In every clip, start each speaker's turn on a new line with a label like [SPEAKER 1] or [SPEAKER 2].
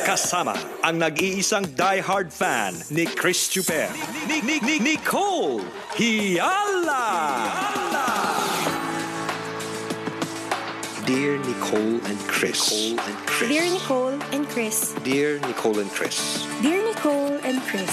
[SPEAKER 1] Kasama ang nag-iisang die-hard fan ni Chris Chuper. Ni, ni, ni, Nicole Hiala! Dear Nicole and Chris. Nicole and Chris. Dear Nicole and Chris. Dear Nicole and Chris. Dear Nicole and Chris.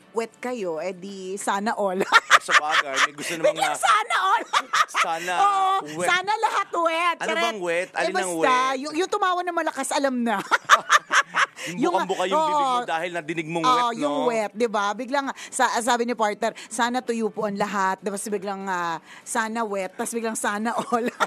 [SPEAKER 1] wet kayo, eh sana all. Ah, sa bagay, may gusto namang Biglang sana all. sana Oo, wet. Sana
[SPEAKER 2] lahat wet. Ano Charet. bang wet? Alin eh, ang wet? Yung, yung tumawa na malakas, alam na.
[SPEAKER 1] yung bukang-buka yung bibig mo dahil nadinig mong wet, oh, no? yung wet,
[SPEAKER 2] di ba? Biglang, sa, sabi ni partner, sana tuyo po ang lahat. 'di ba? biglang, uh, sana wet. Tapos biglang, sana all.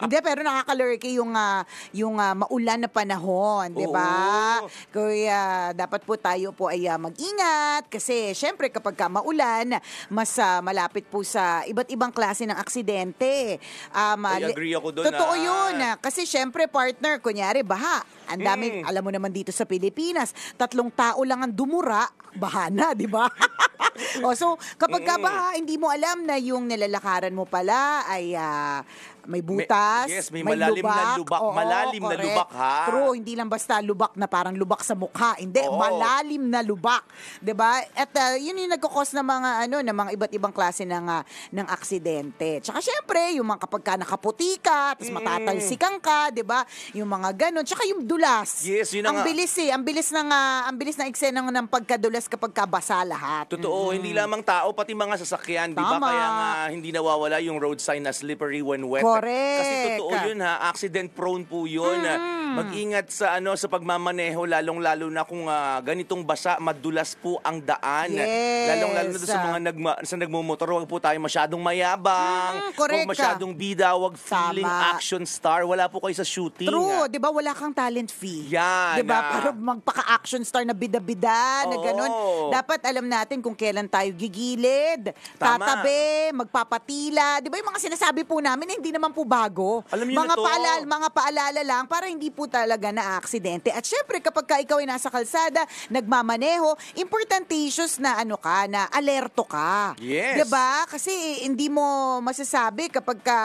[SPEAKER 2] Hindi, pero nakakalurky yung, uh, yung uh, maulan na panahon, di ba? Kuya, dapat po tayo po ay uh, mag-ingat kasi syempre kapag ka maulan, mas uh, malapit po sa iba't ibang klase ng aksidente. Um, I agree ako doon. Totoo na... yun. Kasi syempre partner, kunyari baha ang dami, mm. alam mo naman dito sa Pilipinas, tatlong tao lang ang dumura, bahana, di ba? o so, kapag ka mm. ba, hindi mo alam na yung nilalakaran mo pala ay uh, may butas, may, yes, may, may malalim lubak, na lubak, oo, malalim correct. na lubak ha. True, hindi lang basta lubak na parang lubak sa mukha, hindi, oo. malalim na lubak, 'di ba? At uh, yun yung nagko-cause ng mga ano, ng mga iba't ibang klase ng uh, ng aksidente. Tsaka syempre, yung mga kapag ka nakaputi ka, tapos mm. matatalsikan ka, 'di ba? Yung mga ganun, tsaka yung dulas. Yes, yun ang nga. bilis eh, ang bilis ng uh, ang bilis ng eksena ng pagkadulas kapag kabasa lahat.
[SPEAKER 1] Totoo, mm. hindi lamang tao pati mga sasakyan, 'di ba? Kaya nga hindi nawawala yung road sign na slippery when wet. Correct Correct. Kasi totoo yun ha, accident prone po yun. Mm. Mm. Mag-ingat sa ano sa pagmamaneho lalong-lalo na kung ah, ganitong basa, madulas po ang daan. Yes. Lalong-lalo na doon sa ah. mga nagma, sa nagmumotor, wag po tayo masyadong mayabang, Mm, correct wag masyadong bida, wag feeling Tama. action star. Wala po kayo sa shooting. True,
[SPEAKER 2] ah. 'di ba wala kang talent fee? Yan, 'Di ba? ah. Para magpaka-action star na bida-bida, na ganun. Dapat alam natin kung kailan tayo gigilid, Tama. tatabi, magpapatila. 'Di ba yung mga sinasabi po namin eh, hindi naman po bago. Alam mga na paalala, mga paalala lang para hindi po po talaga na aksidente. At syempre, kapag ka ikaw ay nasa kalsada, nagmamaneho, importantitious na ano ka, na alerto ka. Yes. Diba? Kasi hindi mo masasabi kapag ka,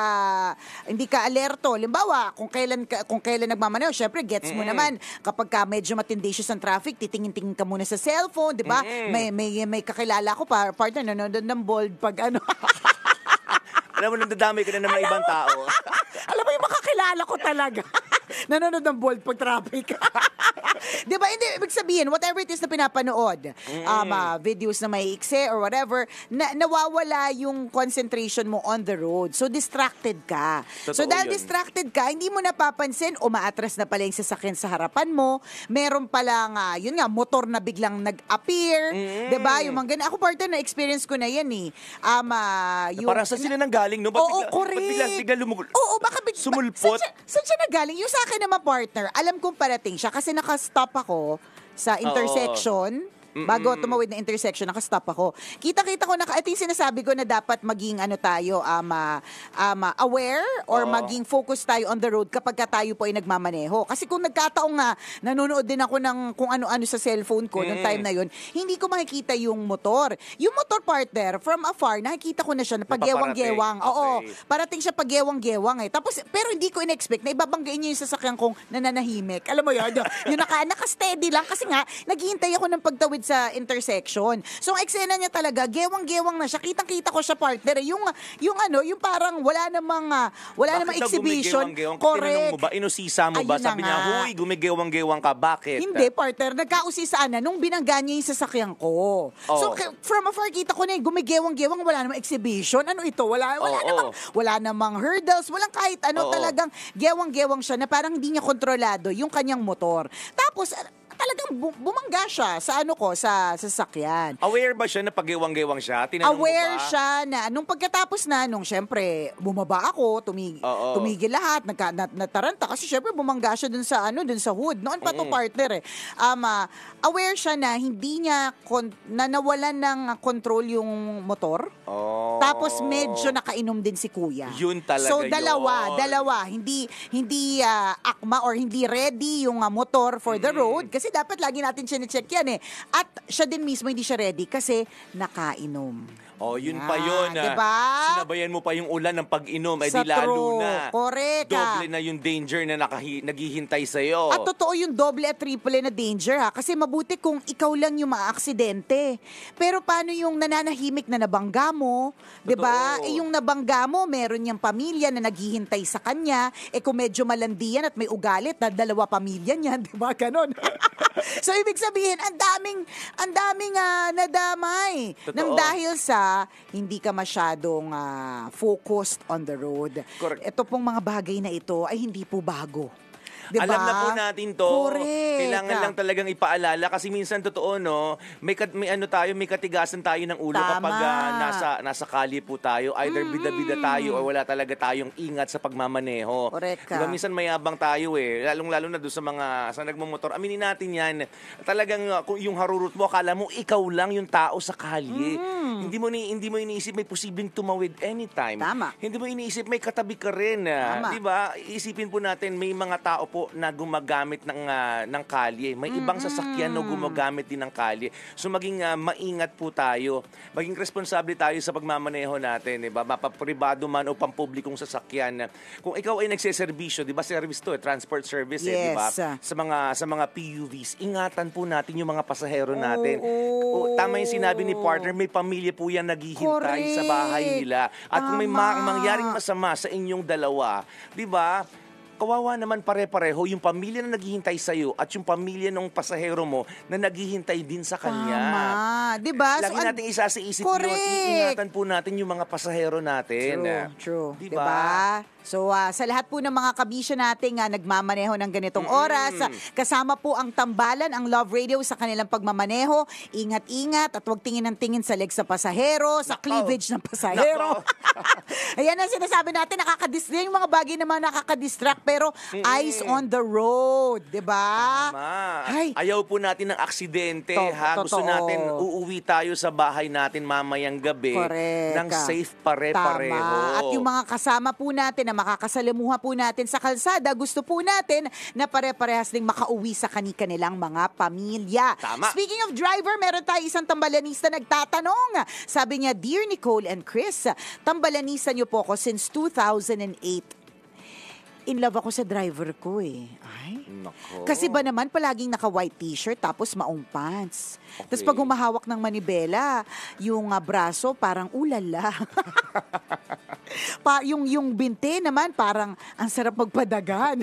[SPEAKER 2] hindi ka alerto. Limbawa, kung kailan, kung kailan nagmamaneho, syempre, gets mo mm. naman. Kapag ka medyo matindicious ang traffic, titingin-tingin ka muna sa cellphone, di ba? May, may, may kakilala ko, par partner, nanonood ng bold pag ano.
[SPEAKER 1] Alam mo, nandadamay ka na ng mga ibang tao. Alam mo, yung makakilala ko talaga.
[SPEAKER 2] Nanonood ng bold pag traffic. 'Di ba? Hindi ibig sabihin whatever it is na pinapanood, um, mm. um, uh, videos na may ikse or whatever, na, nawawala yung concentration mo on the road. So distracted ka. Totoo so dahil yun. distracted ka, hindi mo napapansin umaatras na pala yung sasakyan sa harapan mo. Meron pala nga, uh, yun nga, motor na biglang
[SPEAKER 1] nag-appear. Mm. 'Di ba? Yung
[SPEAKER 2] mga Ako parte na experience ko na 'yan eh. Um, uh, yung, Para sa
[SPEAKER 1] sila nang galing, no? Ba't oo, bigla, bigla, bigla oo, baka big, sumulpot. Ba, saan siya,
[SPEAKER 2] saan siya nagaling? Yung sa akin na partner, alam kong parating siya kasi nakastop ako sa intersection. Mm-mm. Bago tumawid na intersection, nakastop ako. Kita-kita ko, naka, ito yung sinasabi ko na dapat maging ano tayo, um, uh, um, ah, aware or Oo. maging focus tayo on the road kapag ka tayo po ay nagmamaneho. Kasi kung nagkataong nga, nanonood din ako ng kung ano-ano sa cellphone ko nung Mm. time na yun, hindi ko makikita yung motor. Yung motor partner, from afar, nakikita ko na siya na pagyewang-gewang. Oo, parating siya pagyewang-gewang eh. Tapos, pero hindi ko in-expect na ibabanggain niya yung sasakyan kong nananahimik. Alam mo yun, yung naka, naka-steady lang kasi nga, naghihintay ako ng pagtawid sa intersection. So ang eksena niya talaga, gewang-gewang na siya. Kitang-kita ko siya partner. Eh. Yung, yung ano, yung parang wala namang, ah, wala Bakit namang exhibition. Gumigewang-gewang? Correct. mo
[SPEAKER 1] ba? Inusisa mo Ayun ba? Sabi niya, huy, gumigewang-gewang ka. Bakit? Hindi,
[SPEAKER 2] partner. Nagkausisaan na nung binangga niya yung sasakyan
[SPEAKER 1] ko. Oh. So
[SPEAKER 2] from afar, kita ko na yung gumigewang-gewang, wala namang exhibition. Ano ito? Wala, wala, oh, namang, oh. wala namang hurdles, walang kahit ano. Oh, talagang gewang-gewang siya na parang hindi niya kontrolado yung kanyang motor. Tapos, talagang bu- bumangga siya sa ano ko, sa sasakyan.
[SPEAKER 1] Aware ba siya na pagiwang-giwang siya? Tinanong Aware ba? siya
[SPEAKER 2] na, nung pagkatapos na, nung syempre, bumaba ako, tumig- tumigil lahat, nagka, nat- nataranta. Kasi syempre, bumangga siya dun sa, ano, dun sa hood. Noon pa to mm. partner eh. Um, ah, aware siya na hindi niya, kon- na nawalan ng control yung motor.
[SPEAKER 1] Oh. Tapos medyo
[SPEAKER 2] nakainom din si kuya.
[SPEAKER 1] Yun talaga So dalawa, yun. dalawa,
[SPEAKER 2] hindi hindi ah, akma or hindi ready yung ah, motor for the road kasi dapat lagi natin siya check yan eh. At siya din mismo hindi siya ready kasi nakainom.
[SPEAKER 1] Oh, yun ah, pa yun. ah. Diba? Sinabayan mo pa yung ulan ng pag-inom, eh di Sa lalo true. na. Correct, ah. Doble na yung danger na nakahi- naghihintay sa'yo. At totoo
[SPEAKER 2] yung doble at triple na danger ha. Kasi mabuti kung ikaw lang yung maaksidente. Pero paano yung nananahimik na nabangga mo? 'Di ba? Totoo. Eh, yung nabangga mo, meron niyang pamilya na naghihintay sa kanya. Eh kung medyo malandian at may ugalit, na dalawa pamilya niya, 'di ba? Ganon. so ibig sabihin, ang daming ang daming ah, nadamay Totoo. ng dahil sa ka, hindi ka masyadong uh, focused on the road. Correct. Ito pong mga bagay na ito ay hindi po bago.
[SPEAKER 1] Diba? Alam na po natin to. Correct. Kailangan lang talagang ipaalala kasi minsan totoo no, may, may ano tayo, may katigasan tayo ng ulo Tama. kapag uh, nasa nasa kali po tayo, either mm-hmm. bida-bida tayo o wala talaga tayong ingat sa pagmamaneho. Correct. Diba, minsan mayabang tayo eh, lalong-lalo na do sa mga sa nagmumotor. Aminin natin 'yan. Talagang uh, yung harurot mo, akala mo ikaw lang yung tao sa kalye. Mm. Hindi mo ni hindi mo iniisip may posibleng tumawid anytime. Tama. Hindi mo iniisip may katabi ka rin. 'Di ba? Isipin po natin may mga tao po na gumagamit ng, ah, ng kalye. May ibang sasakyan na gumagamit din ng kalye. So maging ah, maingat po tayo. Maging responsable tayo sa pagmamaneho natin, 'di ba? Mapapribado man o pampublikong sasakyan. Kung ikaw ay nagseserbisyo, 'di ba? Service 'to, eh, transport service, eh, 'di ba? Sa mga sa mga PUVs, ingatan po natin yung mga pasahero natin. Oo. O, tama yung sinabi ni partner, may pamilya po yan naghihintay sa bahay nila. At kung may ma- mangyaring masama sa inyong dalawa, 'di ba? kawawa naman pare-pareho yung pamilya na naghihintay sa iyo at yung pamilya ng pasahero mo na naghihintay din sa kanya. Tama. 'Di ba? Lagi so, nating isasaisip yun at iingatan po natin yung mga pasahero natin. True, true. 'Di ba? Diba?
[SPEAKER 2] So uh, sa lahat po ng mga kabisyo nating uh, nagmamaneho ng ganitong mm-hmm. oras, ah, kasama po ang tambalan, ang Love Radio sa kanilang pagmamaneho. Ingat-ingat at huwag tingin ng tingin sa leg sa pasahero, sa Nako. cleavage ng pasahero. Ayan ang sinasabi natin, nakakadis yung mga bagay naman nakakadistract pero eyes on the road, 'di ba?
[SPEAKER 1] Tama. Ayaw po natin ng aksidente, To- ha. Gusto totoo. natin uuwi tayo sa bahay natin mamayang gabi Correct. ng safe pare-pareho. Tama. At yung mga
[SPEAKER 2] kasama po natin na makakasalamuha po natin sa kalsada, gusto po natin na pare-parehas ding makauwi sa kani-kanilang mga pamilya. Tama. Speaking of driver, meron tayo isang tambalanista nagtatanong. Sabi niya, Dear Nicole and Chris, tambalanista niyo po ako since 2008 in love ako sa driver ko eh. Ay. Nako. Kasi ba naman palaging naka-white t-shirt tapos maong pants. Okay. Tapos pag humahawak ng manibela, yung uh, braso parang ulala. pa yung yung binte naman parang ang sarap magpadagan.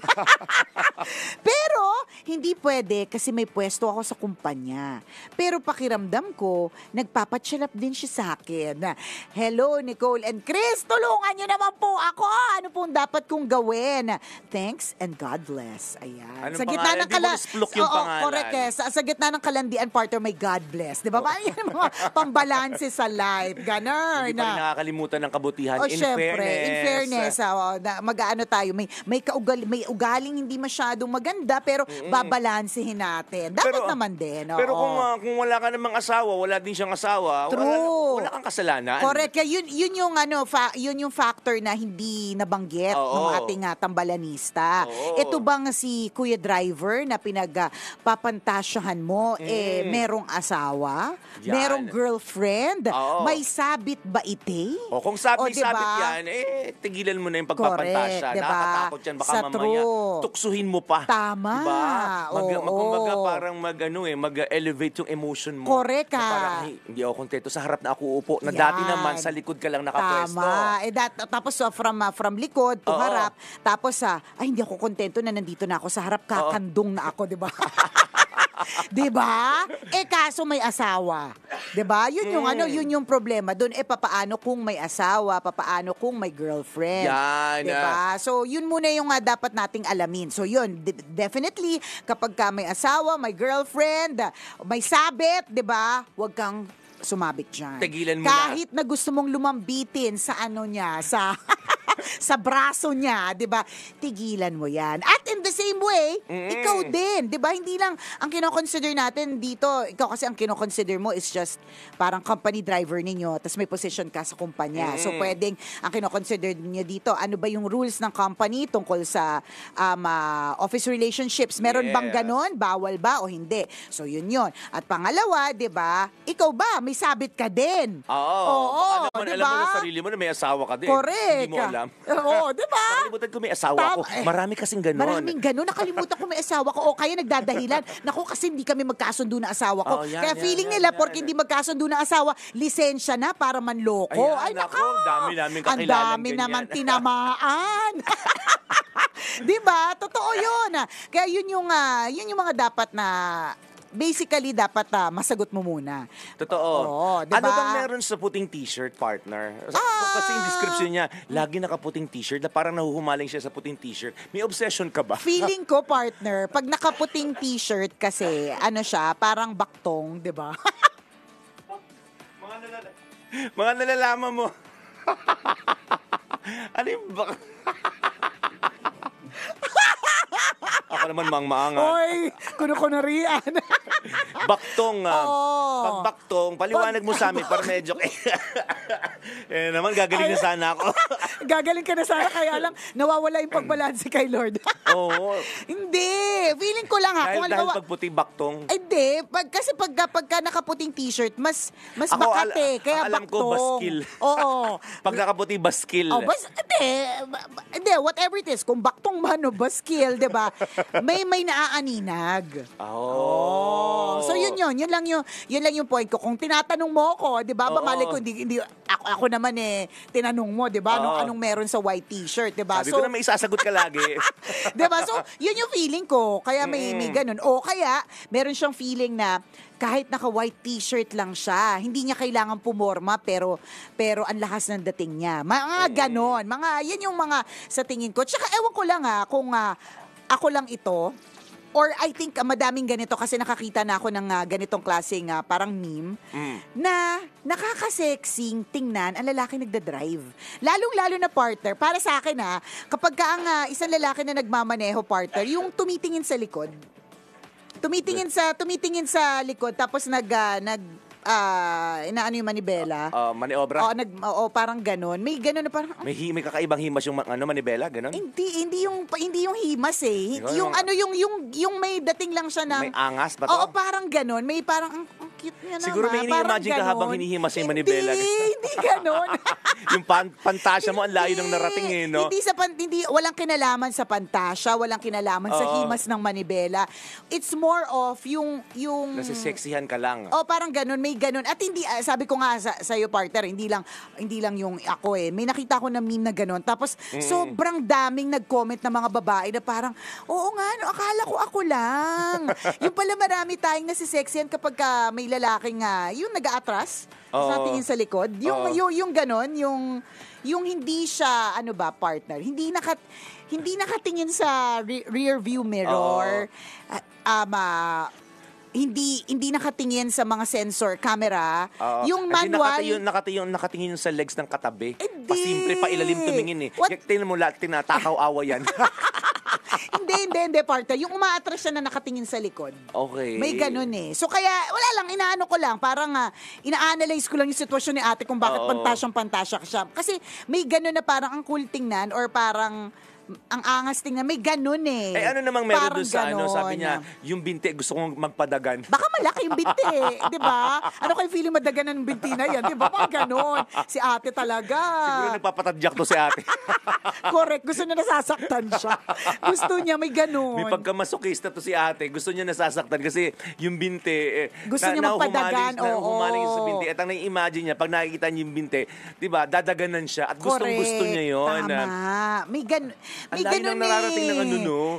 [SPEAKER 2] Pero pero, hindi pwede kasi may pwesto ako sa kumpanya. Pero pakiramdam ko, nagpapatsyalap din siya sa akin. Hello, Nicole and Chris! Tulungan niyo naman po ako! Ano pong dapat kong gawin? Thanks and God bless.
[SPEAKER 1] Ayan. Anong sa gitna pangalan? ng kala- Di yung Oo, pangalan. correct eh. Sa,
[SPEAKER 2] sa gitna ng kalandian, partner, may God bless. Di ba? Oh. Parang yun mga pambalanse sa life. Ganon. Hindi pa rin ah.
[SPEAKER 1] nakakalimutan ng kabutihan. Oh, in syempre, fairness. In fairness.
[SPEAKER 2] Oh, na, mag-ano tayo. May, may, kaugal, may ugaling hindi masyadong maganda, pero mm-hmm. babalansehin natin. Dapat pero, naman din. Oo. Pero kung, uh,
[SPEAKER 1] kung wala ka namang asawa, wala din siyang asawa, True. Wala, wala kang kasalanan. Correct.
[SPEAKER 2] Kaya yun, yun yung ano, fa- yun yung factor na hindi nabanggit Oo. ng ating uh, tambalanista. Oo. Ito bang si Kuya Driver na pinagpapantasyahan uh, mo, eh, mm. eh, merong asawa, yan. merong girlfriend, Oo. may sabit ba ite? O
[SPEAKER 1] kung sabi-sabit diba? sabit yan, eh, tigilan mo na yung pagpapantasya. Correct, diba? Nakakatakot yan, baka Sa mamaya true. tuksuhin mo pa.
[SPEAKER 2] Tama. Diba? Ah,
[SPEAKER 1] mag, oo, mag, kumbaga oo. parang mag, ano eh, mag-elevate yung emotion mo.
[SPEAKER 2] Correct ka. Parang,
[SPEAKER 1] ah. "Hey, hindi ako kontento. Sa harap na ako upo. Na dati naman, sa likod ka lang nakapwesto.
[SPEAKER 2] Tama. Eh, that, tapos so, ah, from ah, from likod to Oo. harap. Tapos sa, ay hindi ako kontento na nandito na ako sa harap. Kakandong na ako, di ba? 'Di ba? Eh kaso may asawa. 'Di ba? Yun yung mm. ano, yun yung problema doon. Eh papaano kung may asawa, papaano kung may girlfriend? Yan. 'Di ba? So yun muna yung uh, dapat nating alamin. So yun, d- definitely kapag ka may asawa, may girlfriend, may sabet, 'di ba? Huwag kang sumabit diyan. Tagilan mo Kahit na. na gusto mong lumambitin sa ano niya, sa sa braso niya, 'di ba? Tigilan mo 'yan. At in the same way, mm ikaw din, 'di ba? Hindi lang ang kino-consider natin dito, ikaw kasi ang kino-consider mo is just parang company driver ninyo, tapos may position ka sa kumpanya. mm So pwedeng ang kino-consider niyo dito, ano ba yung rules ng company tungkol sa um, uh, office relationships? Meron yes. bang ganon? Bawal ba o hindi? So yun yun. At pangalawa, 'di ba? Ikaw ba may sabit ka din? Oo. Oo, baka naman diba? alam mo na
[SPEAKER 1] sarili mo na may asawa ka din. Correct. Hindi mo alam ma'am. Oo, di ba? Nakalimutan ko may asawa Tam- ko. Marami kasing ganoon. Maraming
[SPEAKER 2] ganoon Nakalimutan ko may asawa ko. O kaya nagdadahilan. Nako kasi hindi kami magkasundo na asawa ko. Oh, yan, kaya yan, feeling yan, nila, yan, pork yan. hindi magkasundo na asawa, lisensya na para manloko. Ay, nako.
[SPEAKER 1] Ang dami namin Ang dami naman
[SPEAKER 2] tinamaan. 'Di ba? Totoo 'yun. Kaya 'yun yung ah, 'yun yung mga dapat na basically dapat uh, masagot mo muna.
[SPEAKER 1] Totoo. Oo, diba? Ano bang meron sa puting t-shirt, partner? Ah! Kasi yung description niya, lagi nakaputing t-shirt na parang nahuhumaling siya sa puting t-shirt. May obsession ka ba? Feeling ko,
[SPEAKER 2] partner, pag nakaputing t-shirt kasi, ano siya, parang baktong, di ba?
[SPEAKER 1] mga, nalala- mga nalalaman mo. ano yung bak- Ako naman mang maangat. na riyan. baktong. Uh, ah, oh. Pagbaktong, paliwanag mo sa amin para medyo eh naman gagaling Ay, na sana ako.
[SPEAKER 2] gagaling ka na sana kaya lang nawawala yung pagbalanse kay Lord. Oo. Hindi, feeling ko lang ha. Ah, dahil, kung dahil halimbawa,
[SPEAKER 1] pagputi baktong.
[SPEAKER 2] Hindi, pag, kasi pag, pagka nakaputing t-shirt, mas mas ako, makate, al- kaya alam baktong. Alam ko, baskil. Oo. pag nakaputi,
[SPEAKER 1] baskil. Oh, bas,
[SPEAKER 2] hindi, hindi, whatever it is, kung baktong man o baskil, di ba? may may naaaninag. Oh. oh. So yun yun, yun lang yung yun lang yung point ko. Kung tinatanong mo ako, 'di ba? Oh. Mamali ko hindi, hindi ako, ako naman eh tinanong mo, 'di ba? Anong, anong meron sa white t-shirt, 'di ba? Sabi so, ko na
[SPEAKER 1] may isasagot ka lagi.
[SPEAKER 2] 'Di ba? So yun yung feeling ko. Kaya may mm. may ganun. O kaya meron siyang feeling na kahit naka-white t-shirt lang siya, hindi niya kailangan pumorma pero pero ang lakas ng dating niya. Mga mm. ganon, mga yan yung mga sa tingin ko. Tsaka ewan ko lang ha ah, kung uh, ako lang ito, or I think uh, madaming ganito kasi nakakita na ako ng uh, ganitong klaseng uh, parang meme mm. na nakakaseksing tingnan ang lalaki nagda-drive. Lalong-lalo na partner. Para sa akin ha, kapag ka ang uh, isang lalaki na nagmamaneho partner, yung tumitingin sa likod, tumitingin sa tumitingin sa likod tapos nag uh, nag uh, inaano yung manibela. Uh,
[SPEAKER 1] uh, maniobra? Oo, nag,
[SPEAKER 2] oo, parang ganun. May ganun na parang...
[SPEAKER 1] May, hi- may kakaibang himas yung ano, manibela, ganun? Hindi,
[SPEAKER 2] hindi yung, hindi yung himas eh. Yung, yung ano, yung, yung, yung may dating lang siya ng... May
[SPEAKER 1] angas ba to? Oo,
[SPEAKER 2] parang ganun. May parang, ang, ang cute niya naman. Siguro may ini-imagine ka habang
[SPEAKER 1] hinihimas yung manibela. Hindi, hindi ganun. yung pan- pantasya mo, ang layo ng narating eh, no? Hindi,
[SPEAKER 2] sa pan- hindi, walang kinalaman sa pantasya, walang kinalaman oh. sa himas ng manibela. It's more of yung... yung Nasiseksihan ka lang. Oo, parang ganun. May may ganun. At hindi, uh, sabi ko nga sa, sa'yo partner, hindi lang, hindi lang yung ako eh. May nakita ko na meme na ganun. Tapos, mm. sobrang daming nag-comment ng na mga babae na parang, oo nga, no, akala ko ako lang. yung pala marami tayong nasisexyan kapag ka ah, may lalaking nga, uh, yung nag-aatras oh. sa tingin sa likod. Yung, oh. yung, yung ganun, yung, yung hindi siya, ano ba, partner, hindi nakat, hindi nakatingin sa re- rear view mirror. Oh. Uh, um, hindi hindi nakatingin sa mga sensor camera. Uh, yung manual... Hindi nakatingin,
[SPEAKER 1] nakatingin, nakatingin yung sa legs ng katabi. Hindi. Eh, Pasimple, ilalim tumingin eh. What? Tingnan mo lahat, tinatakaw awa yan. hindi, hindi, hindi, parte. Yung umaatras siya na nakatingin sa likod. Okay. May ganun eh. So
[SPEAKER 2] kaya, wala lang, inaano ko lang. Parang uh, ina-analyze ko lang yung sitwasyon ni ate kung bakit pantasyang-pantasya siya. Kasi may ganun na parang ang cool tingnan or parang ang angas tingnan. May ganun eh. Eh ano namang meron Parang doon sa ganun. ano, sabi niya,
[SPEAKER 1] yung binti, gusto kong magpadagan. Baka
[SPEAKER 2] malaki yung binti, eh, di ba? Ano kayo feeling madaganan ng binti na yan, di ba? Parang ganun. Si ate talaga. Siguro
[SPEAKER 1] nagpapatadyak to si ate. Correct. Gusto niya nasasaktan siya. Gusto niya may ganun. May pagkamasokista to si ate. Gusto niya nasasaktan kasi yung binti, eh, Gusto niya magpadagan, oo. oo. humaling sa binti. At ang nai-imagine niya, pag nakikita niya yung binti, di ba, dadaganan siya. At gustong-gusto Correct. niya yon
[SPEAKER 2] Tama. May ganun. May Ang ganun nang nararating eh. ng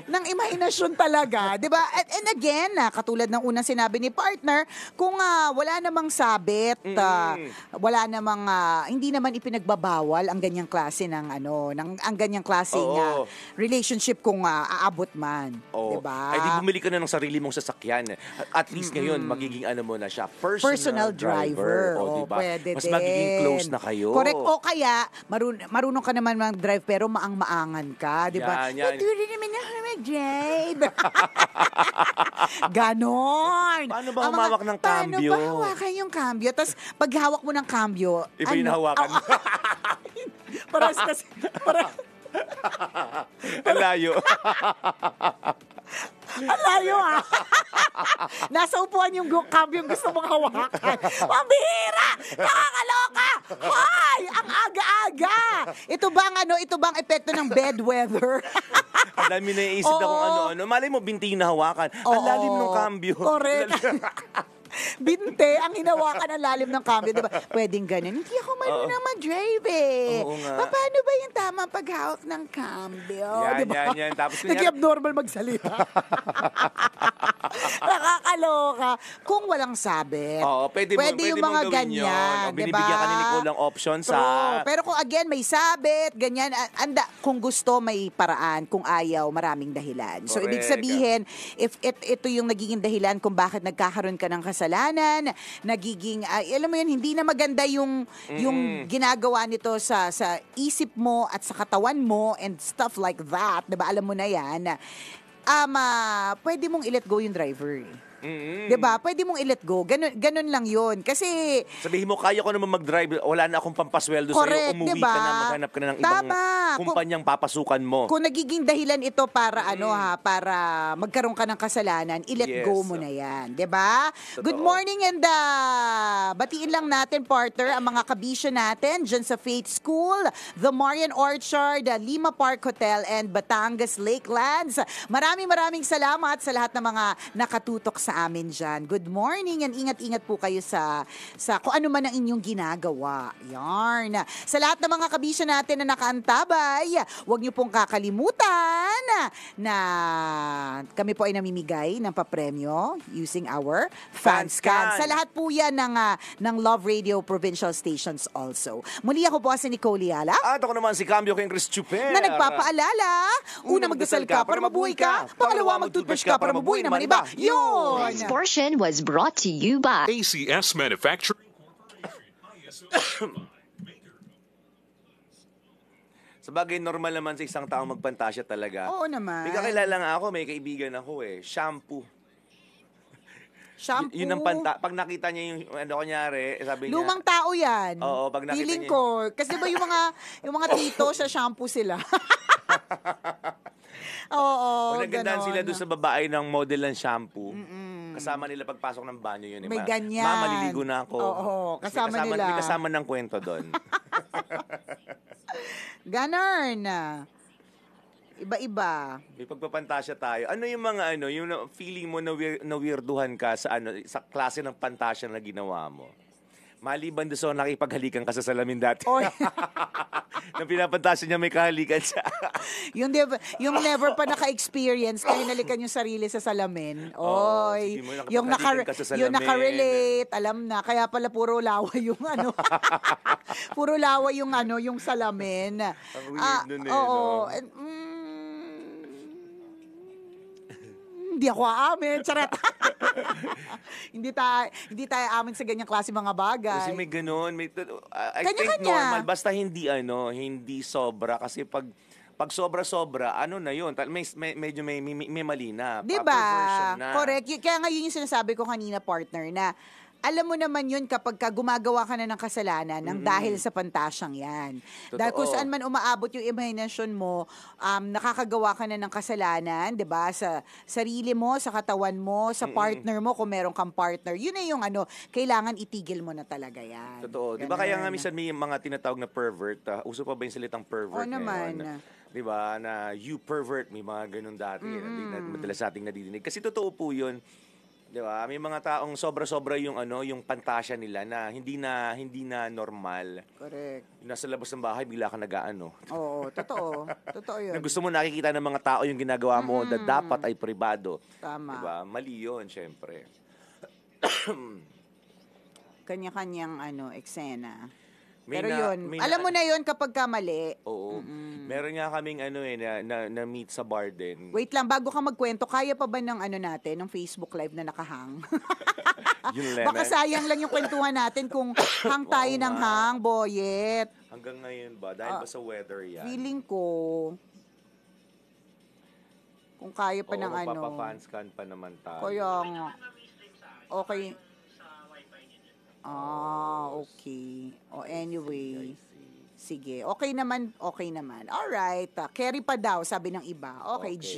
[SPEAKER 2] Ng imahinasyon talaga. di ba? And, and again, ah, katulad ng unang sinabi ni partner, kung ah, wala namang sabit, ah, wala namang, ah, hindi naman ipinagbabawal ang ganyang klase ng ano, ng, ang ganyang klase Oo. relationship kung ah, aabot man. Oo. Di ba? Ay, di
[SPEAKER 1] bumili ka na ng sarili mong sasakyan. At least ngayon, magiging ano mo na siya, personal, personal driver. O, diba? pwede Mas magiging close na kayo. Correct. O
[SPEAKER 2] kaya, marun- marunong ka naman mag-drive pero maang-maangan ka, di ba? Yan, yan. Naturo naman ako mag-drive.
[SPEAKER 1] Ganon. Paano ba Ang humawak ng kambyo? Paano ba hawakan yung
[SPEAKER 2] kambyo? Tapos pag hawak mo ng kambyo, Iba yung ano? hawakan. mo. Paras kasi, para,
[SPEAKER 1] Ang layo.
[SPEAKER 2] Ang layo ah. Nasa upuan yung cab yung gusto mong hawakan. Pambihira! Nakakaloka! Hoy! Ang aga-aga! Ito bang ano, ito bang epekto ng bed weather?
[SPEAKER 1] Ang dami na iisip na kung ano-ano. Malay mo, binti yung nahawakan. Ang lalim ng cambio. Correct.
[SPEAKER 2] binte ang hinawakan ng lalim ng camera, di ba? Pwedeng ganun. Hindi ako marunong na mag-drive eh. Oo nga. paano ba yung tamang paghawak ng cambio? Yan, di ba? yan,
[SPEAKER 1] yan. Tapos kunyari-
[SPEAKER 2] Nag-abnormal magsalita. Nakakaloka. Kung walang sabit. Oo, pwede, mo- pwede, yung mga ganyan. yun. O, di ba? binibigyan ka ni Nicole ng
[SPEAKER 1] options sa... Pero
[SPEAKER 2] kung again, may sabit, ganyan, anda, kung gusto, may paraan. Kung ayaw, maraming dahilan. So, ibig sabihin, if it, ito yung nagiging dahilan kung bakit nagkakaroon ka ng kasalanan, kasalanan, nagiging uh, alam mo 'yun, hindi na maganda yung mm. yung ginagawa nito sa sa isip mo at sa katawan mo and stuff like that, 'di ba? Alam mo na 'yan. Um, uh, pwede mong i-let go yung driver. Eh. Mm-hmm. 'Di ba? Pwede mong i-let go. Ganun ganun lang 'yon.
[SPEAKER 1] Kasi Sabihin mo kaya ko naman mag-drive, wala na akong pampasweldo sa iyo, umuwi diba? ka na, maghanap ka na ng ibang kumpanyang papasukan mo. Kung
[SPEAKER 2] nagiging dahilan ito para mm. ano ha, para magkaroon ka ng kasalanan, i-let yes. go mo na 'yan, 'di ba? Good morning and uh, batiin lang natin partner ang mga kabisyo natin diyan sa Faith School, the Marian Orchard, the uh, Lima Park Hotel and Batangas Lakelands. Maraming maraming salamat sa lahat ng mga nakatutok sa sa amin dyan. Good morning and ingat-ingat po kayo sa, sa kung ano man ang inyong ginagawa. Yarn. Sa lahat ng mga kabisyo natin na nakaantabay, huwag niyo pong kakalimutan na kami po ay namimigay ng papremyo using our FansCan. Sa lahat po yan ng, uh, ng Love Radio provincial stations also. Muli ako po si Nicole Yala.
[SPEAKER 1] At ako naman si Cambio King Chris Chuper. Na nagpapaalala, una magdasal ka para mabuhay ka, pangalawa magtutbrush ka para mabuhay naman iba. Yun! This portion
[SPEAKER 2] was brought to you by ACS
[SPEAKER 1] Manufacturing Corporation. Sa bagay, normal naman sa isang taong magpantasya talaga. Oo naman. May kakilala nga ako, may kaibigan ako eh. Shampoo. Shampoo. Y- yun ang panta. Pag nakita niya yung ano kunyari, sabi niya. Lumang
[SPEAKER 2] tao yan. Oo, pag nakita Feeling niya. ko. Kasi ba yung mga, yung mga tito sa shampoo sila?
[SPEAKER 1] oo, oo. Nagandaan sila doon sa babae ng model ng shampoo. Mm-mm. Kasama nila pagpasok ng banyo yun. Eh, May ma. ganyan. Ma, maliligo na ako. Oo, kasama, may nila. May kasama ng kwento doon.
[SPEAKER 2] Ganun. Iba-iba.
[SPEAKER 1] May pagpapantasya tayo. Ano yung mga ano, yung feeling mo na, weir- na weirduhan ka sa ano sa klase ng pantasya na ginawa mo? Maliban doon sa nakipaghalikan ka sa salamin dati. Oy. Nang pinapantasan niya may kahalikan siya.
[SPEAKER 2] yung, never, yung never pa naka-experience, kaya nalikan yung sarili sa salamin. Oy. sige mo, yung, naka, nakapagalikan ka sa salamin. yung nakarelate, alam na. Kaya pala puro lawa yung ano. puro lawa yung ano, yung salamin.
[SPEAKER 1] Ang weird ah, nun eh, Oo. no? And,
[SPEAKER 2] mm, hindi ako aamin. Charet. hindi tayo hindi tayo aamin sa ganyang klase mga bagay. Kasi
[SPEAKER 1] may ganun, may I Kanya-kanya. think normal basta hindi ano, hindi sobra kasi pag pag sobra-sobra, ano na yun, may, may, medyo may, may, may mali na. Diba? Proper version na. Correct.
[SPEAKER 2] Kaya nga yung sinasabi ko kanina, partner, na alam mo naman yun kapag ka gumagawa ka na ng kasalanan ng mm-hmm. dahil sa pantasyang yan. Totoo. Dahil kung saan man umaabot yung imahinasyon mo, um, nakakagawa ka na ng kasalanan, di ba? Sa sarili mo, sa katawan mo, sa mm-hmm. partner mo, kung meron kang partner. Yun na yung ano, kailangan itigil mo na talaga yan.
[SPEAKER 1] Totoo. Di ba kaya nga minsan may mga tinatawag na pervert, uh, uso pa ba yung salitang pervert Oo naman. Ngayon? 'di ba, na you pervert, may mga ganun dati, mm-hmm. madalas sa ating nadidinig. Kasi totoo po 'yun. 'Di ba? May mga taong sobra-sobra yung ano, yung pantasya nila na hindi na hindi na normal. Correct. Yung nasa labas ng bahay bigla ka nag-aano.
[SPEAKER 2] Oo, totoo. totoo 'yun. Na gusto
[SPEAKER 1] mo nakikita ng mga tao yung ginagawa mo mm-hmm. na mm. dapat ay pribado. Tama. 'Di ba? Mali 'yun, syempre.
[SPEAKER 2] Kanya-kanyang ano, eksena.
[SPEAKER 1] May Pero na, yun, may alam na, mo
[SPEAKER 2] na yun kapag kamali.
[SPEAKER 1] Oo. Mm-mm. Meron nga kaming ano eh, na, na, na meet sa bar din. Wait
[SPEAKER 2] lang, bago ka magkwento, kaya pa ba ng ano natin, ng Facebook Live na nakahang?
[SPEAKER 1] yung Lennon. Baka sayang
[SPEAKER 2] lang yung kwentuhan natin kung hang tayo ng hang, boyet.
[SPEAKER 1] Hanggang ngayon ba? Dahil ah, ba sa weather yan? Feeling ko,
[SPEAKER 2] kung kaya pa Oo, ng ano. magpapa-fans
[SPEAKER 1] pa naman tayo. Kaya
[SPEAKER 2] nga. Okay. Ah, okay. O oh, anyway, sige. Okay naman, okay naman. All right. Uh, carry pa daw, sabi ng iba. Okay, okay. G.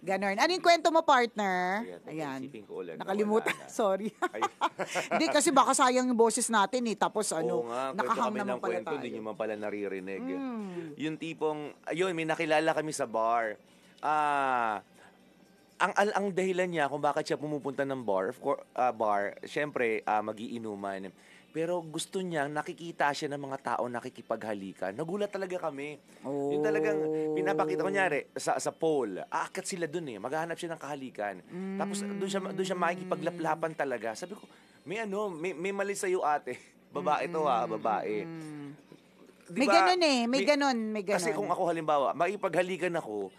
[SPEAKER 2] Ganon. Anong kwento mo, partner? Ayan. Nakalimutan. Sorry.
[SPEAKER 1] Hindi, kasi
[SPEAKER 2] baka sayang yung boses natin eh. Tapos ano, Oo nga, nakahang naman ng pala kwento, tayo. Hindi
[SPEAKER 1] nyo man pala naririnig. Mm. Yung tipong, ayun, may nakilala kami sa bar. Ah, ang, ang, ang dahilan niya kung bakit siya pumupunta ng bar, of course, uh, ah, bar, syempre, uh, magiinuman. Pero gusto niya, nakikita siya ng mga tao nakikipaghalikan. Nagulat talaga kami. Oh. Yung talagang oh. pinapakita, ko nyari sa, sa poll, aakat sila dun eh, maghahanap siya ng kahalikan. Mm. Tapos hmm. doon siya, doon siya makikipaglaplapan talaga. Sabi ko, may ano, may, may mali sa'yo ate. Babae to ha, ah, hmm. babae. Mm. Diba, may ganun eh, may, may ganun, may ganun. Kasi kung ako halimbawa, makipaghalikan ako,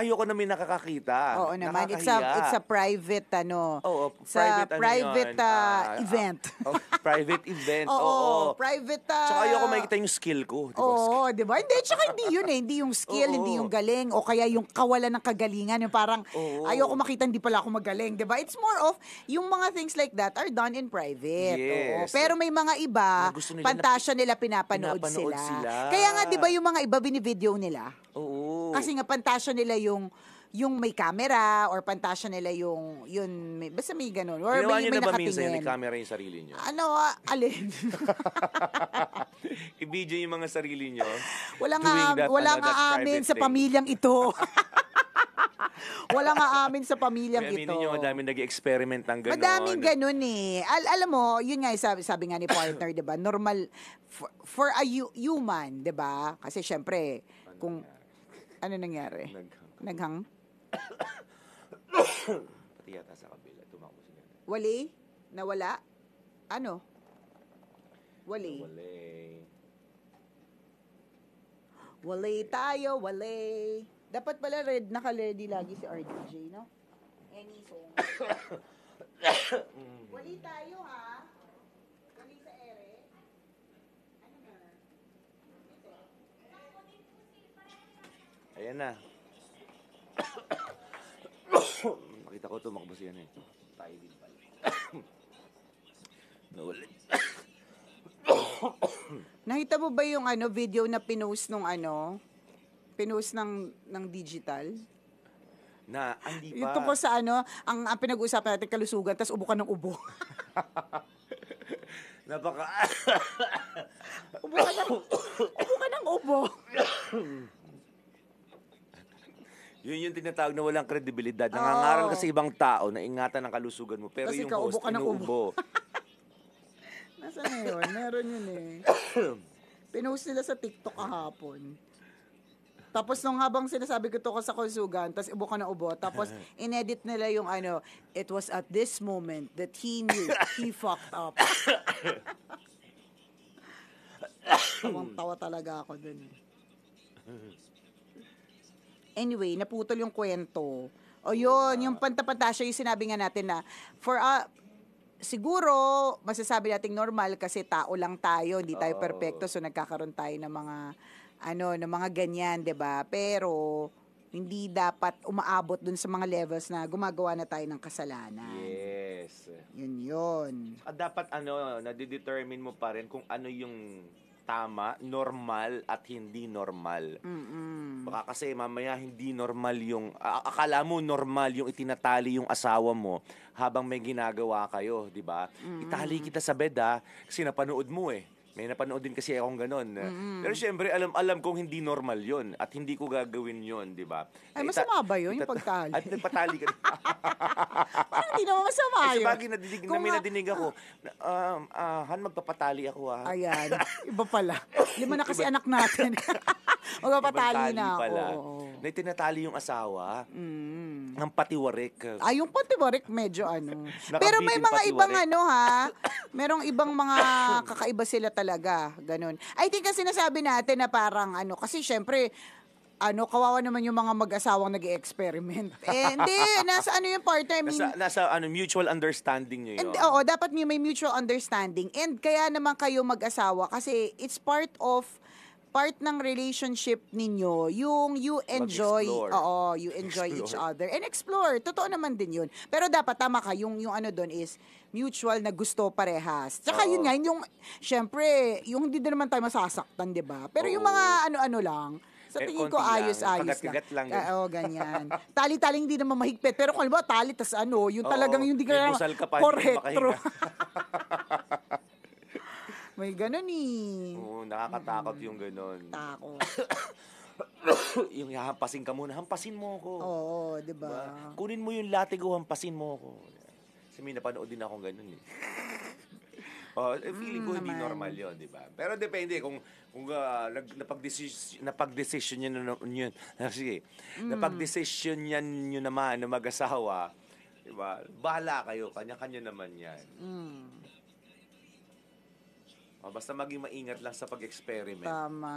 [SPEAKER 1] ayoko na nakakakita. Oo naman, it's a, it's a
[SPEAKER 2] private ano. Oo, sa private, ano private, yun, ah, ah, ah event.
[SPEAKER 1] oh, private event. Oo, oo. private. Uh, Tsaka ayoko ah, makikita yung skill ko. Diba?
[SPEAKER 2] Oo, di ba? Hindi, tsaka hindi yun eh. Hindi yung skill, Oo. hindi yung galing. O kaya yung kawalan ng kagalingan. Yung parang, Oo. ayoko makita, hindi pala ako magaling. Di ba? It's more of, yung mga things like that are done in private. Yes. Oo. Pero may mga iba, pantasya nila pinapanood, pinapanood sila. sila. Kaya nga, di ba yung mga iba binivideo nila? Oo. Kasi nga pantasya nila yung yung may camera or pantasya nila yung yun may, basta may ganun or Ginawa may, may na ba nakatingin. minsan yung may
[SPEAKER 1] camera yung sarili nyo? Ano, alin? I-video yung mga sarili nyo? Wala nga, wala ano, nga amin sa pamilyang ito. wala nga amin
[SPEAKER 2] sa pamilyang May ito. aminin nyo, madami
[SPEAKER 1] nag-experiment ng ganun. Madaming ganun
[SPEAKER 2] eh. Al- alam mo, yun nga sabi, sabi nga ni partner, 'di ba? Normal for, for a human, 'di ba? Kasi syempre kung ano nangyari? Naghang. Naghang?
[SPEAKER 1] Pati yata sa kabila, tumakbo si Wali?
[SPEAKER 2] Nawala? Ano?
[SPEAKER 1] Wali. Wali.
[SPEAKER 2] Wali tayo, wali. Dapat pala red, naka-ready lagi si RDJ, no? Any song. wali tayo, ha?
[SPEAKER 1] Ayan na. Nakita ko tumakbo siya ano na eh. Tayo din pala. Nawalan.
[SPEAKER 2] Nakita mo ba yung ano video na pinost nung ano? Pinost ng ng digital?
[SPEAKER 1] Na ah, hindi pa. Ito ko sa
[SPEAKER 2] ano, ang, ang pinag-uusapan natin kalusugan tapos ubo ka ng ubo.
[SPEAKER 1] Napaka ubo ka ng ubo. Ka ng ubo. Yun yung tinatawag na walang kredibilidad. Nangangaral kasi ibang tao na ingatan ang kalusugan mo. Pero Kasi yung ka-ubo host, ka ng ubo.
[SPEAKER 2] Nasaan na yun? Meron yun eh. Pinost nila sa TikTok kahapon. Tapos nung habang sinasabi ko to ko sa konsugan, tapos ubo ka na ubo, tapos inedit nila yung ano, it was at this moment that he knew he fucked up. Tawang tawa talaga ako dun eh. Anyway, naputol yung kwento. O yun, yung siya yung sinabi nga natin na for uh, siguro masasabi nating normal kasi tao lang tayo, hindi tayo oh. perpekto so nagkakaroon tayo ng mga ano, ng mga ganyan, 'di ba? Pero hindi dapat umaabot dun sa mga levels na gumagawa na tayo ng kasalanan.
[SPEAKER 1] Yes. Yun yun. At dapat ano, nadidetermine mo pa rin kung ano yung tama, normal at hindi normal. Mm-mm. Baka kasi mamaya hindi normal yung akala mo normal yung itinatali yung asawa mo habang may ginagawa kayo, 'di ba? Itali kita sa bed ah, kasi napanood mo eh. May napanood din kasi akong ganun. Mm-hmm. Pero syempre, alam alam kong hindi normal yon at hindi ko gagawin yon di ba? Ay, eh, masama ba yun, yung pagtali? At nagpatali ka. Parang hindi naman masama yun. Ay, sabagay, nadinig, na may nadinig ako, na, um, ah, Han, magpapatali ako ah. Ayan, iba pala. Lima na kasi anak natin. Magpapatali na ako. Pala, oo. Na tinatali yung asawa mm. ng patiwarik. Ay,
[SPEAKER 2] yung patiwarik medyo ano. Pero may mga patiwarik. ibang ano ha, merong ibang mga kakaiba sila talaga. Ganun. I think kasi sinasabi natin na parang ano, kasi syempre, ano, kawawa naman yung mga mag-asawang nag experiment Eh, hindi, nasa ano yung partner. I mean, nasa, nasa
[SPEAKER 1] ano, mutual understanding nyo yun. And, oo,
[SPEAKER 2] dapat may mutual understanding. And kaya naman kayo mag-asawa kasi it's part of part ng relationship ninyo yung you enjoy oo you enjoy explore. each other and explore totoo naman din yun pero dapat tama ka yung yung ano doon is mutual na gusto parehas saka yun nga yung syempre yung hindi din naman tayo masasaktan di ba pero oo. yung mga ano-ano lang
[SPEAKER 1] sa eh, tingin eh, ko ayos-ayos lang. lang. lang ah, eh. Oo, oh,
[SPEAKER 2] ganyan. Tali-taling hindi naman mahigpit. Pero kung ba, tali, tas ano, yung talagang yung di ka lang, ka pa, May ganun eh.
[SPEAKER 1] Oo, nakakatakot mm. yung ganun. Takot. yung hampasin ka muna, hampasin mo ako. Oo, di ba? Diba? Kunin mo yung latigo, hampasin mo ako. Kasi may napanood din ako ganun eh. Oh, eh, feeling ko mm, hindi normal 'yon, 'di ba? Pero depende kung kung uh, ah, napag-decision napag-decision niyo na yun. Sige. Mm. Napag-decision niyan niyo naman na mag-asawa, 'di ba? Bahala kayo, kanya-kanya naman 'yan. Mm. O, oh, basta maging maingat lang sa pag-experiment.
[SPEAKER 2] Tama.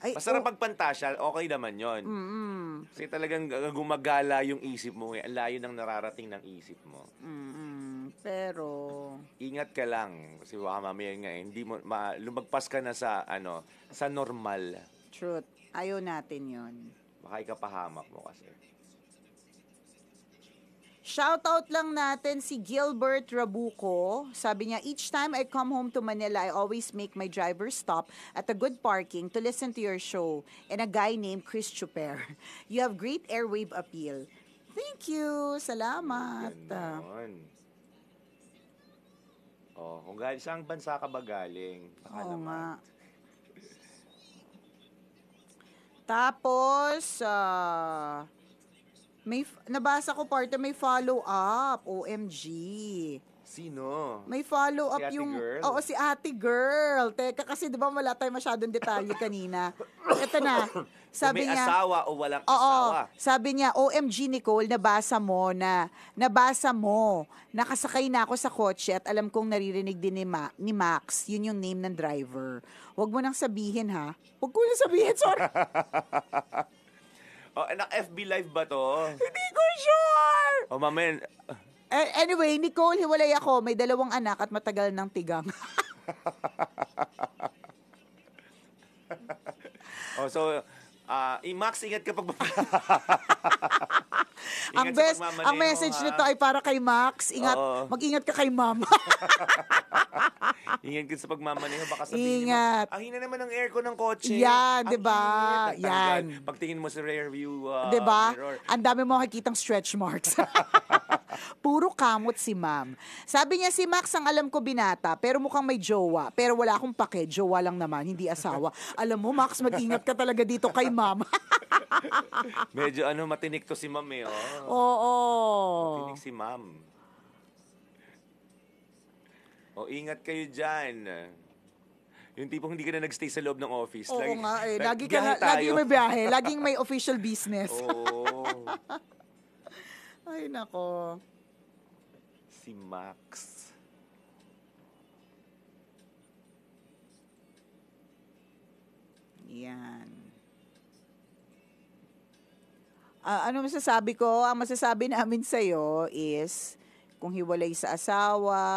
[SPEAKER 2] Ay, Masarap oh.
[SPEAKER 1] pagpantasya, okay naman yon.
[SPEAKER 2] Mm-mm.
[SPEAKER 1] Kasi talagang gumagala yung isip mo. Eh. Ang layo ng nararating ng isip mo.
[SPEAKER 2] Mm-mm. Pero...
[SPEAKER 1] Ingat ka lang. Kasi baka mamaya nga, eh, hindi mo, ma, lumagpas ka na sa, ano, sa normal.
[SPEAKER 2] Truth. Ayaw natin yon.
[SPEAKER 1] Baka ikapahamak mo kasi.
[SPEAKER 2] Shout out lang natin si Gilbert Rabuco. Sabi niya, each time I come home to Manila, I always make my driver stop at a good parking to listen to your show and a guy named Chris Chuper. You have great airwave appeal. Thank you. Salamat.
[SPEAKER 1] Ganon. Oh, kung galing, saan bansa ka ba galing? Baka Oo
[SPEAKER 2] nga. Tapos, ah, may, nabasa ko parte, may follow-up. OMG.
[SPEAKER 1] Sino? May
[SPEAKER 2] follow-up si yung... Girl? Oo, si ate girl. Teka, kasi di ba wala tayo masyadong detalye kanina. Ito na.
[SPEAKER 1] Sabi may niya, asawa o walang oo, asawa.
[SPEAKER 2] Sabi niya, OMG Nicole, nabasa mo na, nabasa mo, nakasakay na ako sa kotse at alam kong naririnig din ni, Ma, ni Max, yun yung name ng driver. Huwag mo nang sabihin ha. Huwag ko nang sabihin, sorry.
[SPEAKER 1] Oh, na FB Live ba to? Hindi ko sure! Oh, mamen.
[SPEAKER 2] A- anyway, Nicole, hiwalay ako. May dalawang anak at matagal ng tigang.
[SPEAKER 1] oh, so, Uh, ah, i-max, eh, ingat kapag... ingat ang best, ang message ha? nito ay
[SPEAKER 2] para kay Max, ingat, mag-ingat ka kay Mama.
[SPEAKER 1] ingat ka sa pagmamaneho, baka sabihin ingat. mo, ang hina naman ng aircon ng kotse. Yan, di ba? Yan. Pagtingin mo sa rear view uh, diba? mirror.
[SPEAKER 2] Ang dami mo makikitang stretch marks. Puro kamot si ma'am. Sabi niya, si Max ang alam ko binata, pero mukhang may jowa. Pero wala akong pake, jowa lang naman, hindi asawa. Alam mo, Max, mag-ingat ka talaga dito kay ma'am.
[SPEAKER 1] Medyo ano, matinik to si ma'am eh. Oh. Oo. Matinik si ma'am. O, ingat kayo dyan. Yung tipong hindi ka na nagstay sa loob ng office. Oo lagi, nga eh. Lagi, ka, na, lagi may biyahe. Laging may official business. Oo. Ay, nako. Si Max.
[SPEAKER 2] Yan. Uh, ano masasabi ko? Ang masasabi namin sa'yo is, kung hiwalay sa asawa,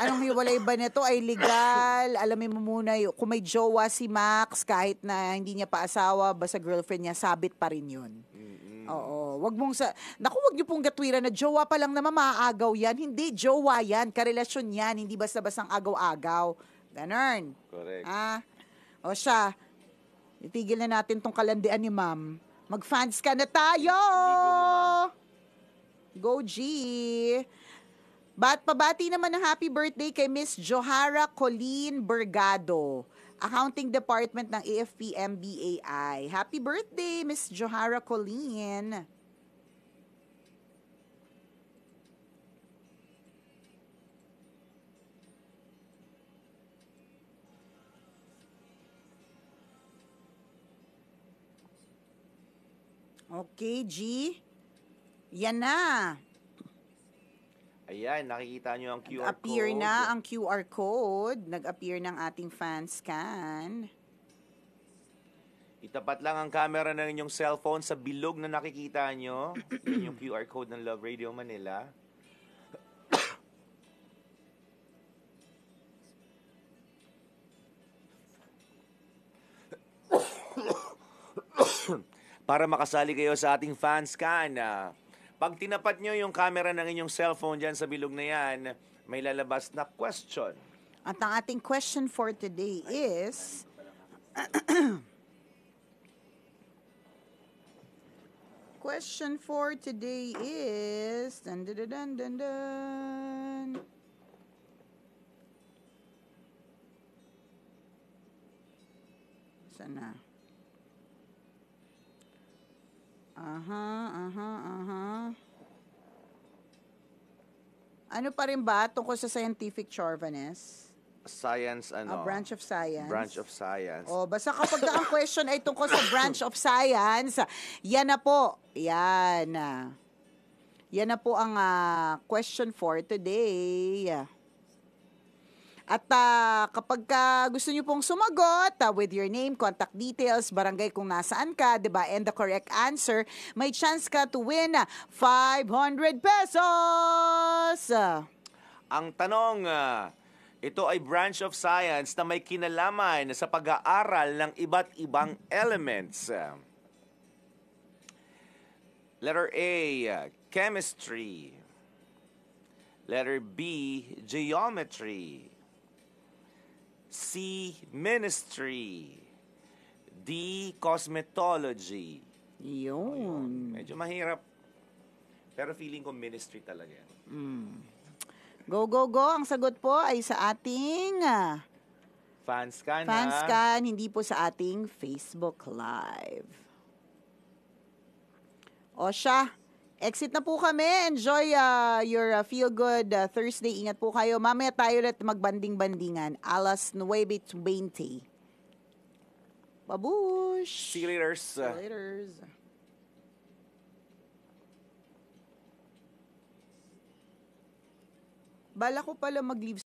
[SPEAKER 2] anong hiwalay ba nito ay legal? Alamin mo muna, yun. kung may jowa si Max, kahit na hindi niya pa asawa, basta girlfriend niya, sabit pa rin yun. Mm. Oo, mm. wag mong sa Naku, wag niyo pong gatwiran na jowa pa lang na maaagaw yan. Hindi jowa yan, karelasyon yan, hindi basta-bastang agaw-agaw. Ganun. Correct. Ah. O siya, itigil na natin tong kalandian ni ma'am. Mag-fans ka na tayo! Go, G! Bat pabati naman ng happy birthday kay Miss Johara Colleen Bergado. Accounting Department ng AFP-MBAI. Happy birthday, Miss Johara Colleen! Okay, G. Yan na.
[SPEAKER 1] Ayan, nakikita nyo ang QR Appear code. na
[SPEAKER 2] ang QR code. Nag-appear ng ating fan scan.
[SPEAKER 1] Itapat lang ang camera ng inyong cellphone sa bilog na nakikita nyo. Yan yung QR code ng Love Radio Manila. Para makasali kayo sa ating fan scan. Uh, pag tinapat nyo yung camera ng inyong cellphone dyan sa bilog na yan, may lalabas na question.
[SPEAKER 2] At ang ating question for today is... question for today is... Dun, dun, dun, dun, dun. Saan na? Aha, aha, aha. Ano pa rin ba tungkol sa scientific charvanes?
[SPEAKER 1] science ano? A branch of science. Branch of science.
[SPEAKER 2] Oh, basta kapag ang question ay tungkol sa branch of science, yan na po. Yan. Yan na po ang uh, question for today. At uh, kapag ka gusto nyo pong sumagot uh, with your name, contact details, barangay kung nasaan ka, 'di ba? And the correct answer, may chance ka to win 500 pesos.
[SPEAKER 1] Ang tanong, uh, ito ay branch of science na may kinalaman sa pag-aaral ng iba't ibang elements. Letter A, chemistry. Letter B, geometry. C. Ministry. D. Cosmetology. Yun. Ayun. Medyo mahirap. Pero feeling ko ministry talaga yan.
[SPEAKER 2] Mm. Go, go, go. Ang sagot po ay sa ating... Uh,
[SPEAKER 1] fans can, Fans ha? can,
[SPEAKER 2] hindi po sa ating Facebook Live. O siya, Exit na po kami. Enjoy uh, your uh, feel-good uh, Thursday. Ingat po kayo. Mamaya tayo ulit magbanding-bandingan. Alas 9.20.
[SPEAKER 1] Babush! See you later. See you later.
[SPEAKER 2] Bala ko pala mag-leave